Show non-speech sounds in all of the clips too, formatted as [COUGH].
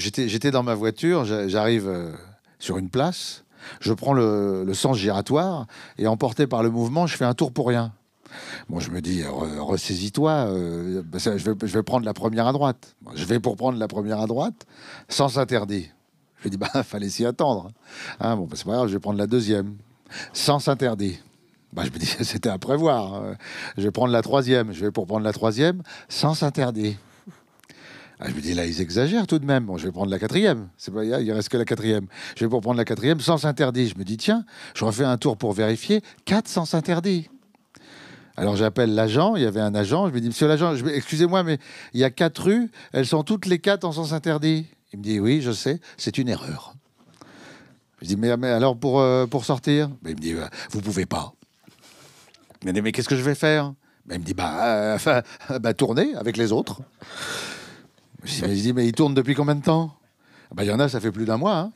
J'étais dans ma voiture, j'arrive euh, sur une place, je prends le, sens giratoire et emporté par le mouvement, je fais un tour pour rien. Bon, je me dis, ressaisis-toi, euh, bah, je, vais, prendre la première à droite. Je vais pour prendre la première à droite, sans s'interdire. Je me dis, bah, [LAUGHS] fallait s'y attendre. Hein. Hein, bon, bah, c'est pas grave, je vais prendre la deuxième, sans s'interdire. Bah, je me dis, [LAUGHS] c'était à prévoir. Hein. Je vais prendre la troisième, je vais pour prendre la troisième, sans s'interdire. Ah, je me dis là, ils exagèrent tout de même. Bon, je vais prendre la quatrième. C'est pas, il reste que la quatrième. Je vais prendre la quatrième sens interdit. Je me dis tiens, je refais un tour pour vérifier. Quatre sans interdit. Alors j'appelle l'agent, il y avait un agent, je me dis, monsieur l'agent, excusez-moi, mais il y a quatre rues, elles sont toutes les quatre en sens interdit. Il me dit, oui, je sais, c'est une erreur. Je dis, mais, alors pour, euh, pour sortir ben, Il me dit, vous bah, vous pouvez pas. Il mais qu'est-ce que je vais faire ben, Il me dit, bah, euh, [LAUGHS] bah, tournez avec les autres. Je me dis, mais ils tournent depuis combien de temps ah ben, Il y en a, ça fait plus d'un mois. Hein.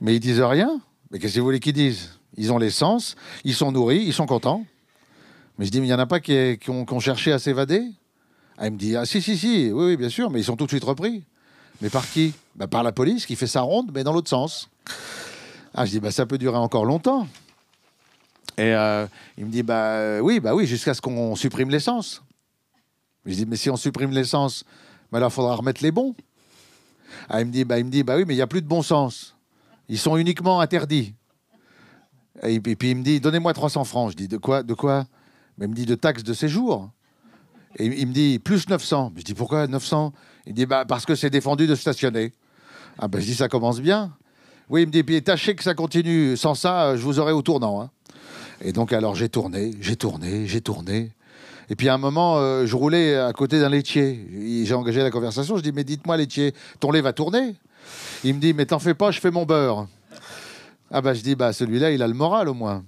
Mais ils disent rien. Mais qu'est-ce que vous voulez qu'ils disent Ils ont l'essence, ils sont nourris, ils sont contents. Mais je dis, mais il n'y en a pas qui, ont, cherché à s'évader ah, Il me dit, ah si, si, si, oui, bien sûr, mais ils sont tout de suite repris. Mais par qui ben, Par la police qui fait sa ronde, mais dans l'autre sens. Ah, je dis, bah, ça peut durer encore longtemps. Et euh, il me dit, bah oui, bah oui, jusqu'à ce qu'on supprime l'essence. Je dis, mais si on supprime l'essence, mais il faudra remettre les bons. Ah, il me dit, bah, il me dit, bah oui, mais il n'y a plus de bon sens. Ils sont uniquement interdits. Et puis, il me dit, donnez-moi 300 francs. Je dis, de quoi, de quoi Mais il me dit, de taxes de séjour. Et il me dit, plus 900. Je dis, pourquoi 900 Il dit, bah, parce que c'est défendu de stationner. Ah ben, je dis, ça commence bien. Oui, il me dit, puis tâchez que ça continue. Sans ça, euh, je vous aurais au tournant. Hein. Et donc, alors, j'ai tourné, j'ai tourné, j'ai tourné. Et puis à un moment, euh, je roulais à côté d'un laitier. J'ai engagé la conversation. Je dis Mais dites-moi, laitier, ton lait va tourner Il me dit Mais t'en fais pas, je fais mon beurre. Ah bah je dis Bah celui-là, il a le moral au moins.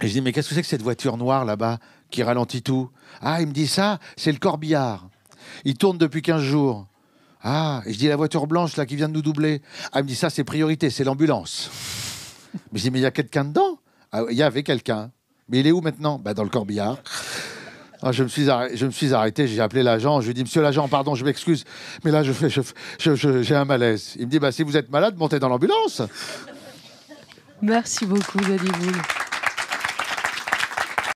Et je dis Mais qu'est-ce que c'est que cette voiture noire là-bas qui ralentit tout Ah, il me dit Ça, c'est le corbillard. Il tourne depuis 15 jours. Ah, et je dis La voiture blanche là qui vient de nous doubler. Ah, il me dit Ça, c'est priorité, c'est l'ambulance. Mais je dis Mais il y a quelqu'un dedans ah, Il y avait quelqu'un. Mais il est où maintenant bah, Dans le corbillard. Ah, je, me suis arrêté, j'ai appelé l'agent, je lui ai dit Monsieur l'agent, pardon, je m'excuse, mais là, je fais, j'ai je, un malaise. Il me dit bah, Si vous êtes malade, montez dans l'ambulance. Merci beaucoup, allez-vous.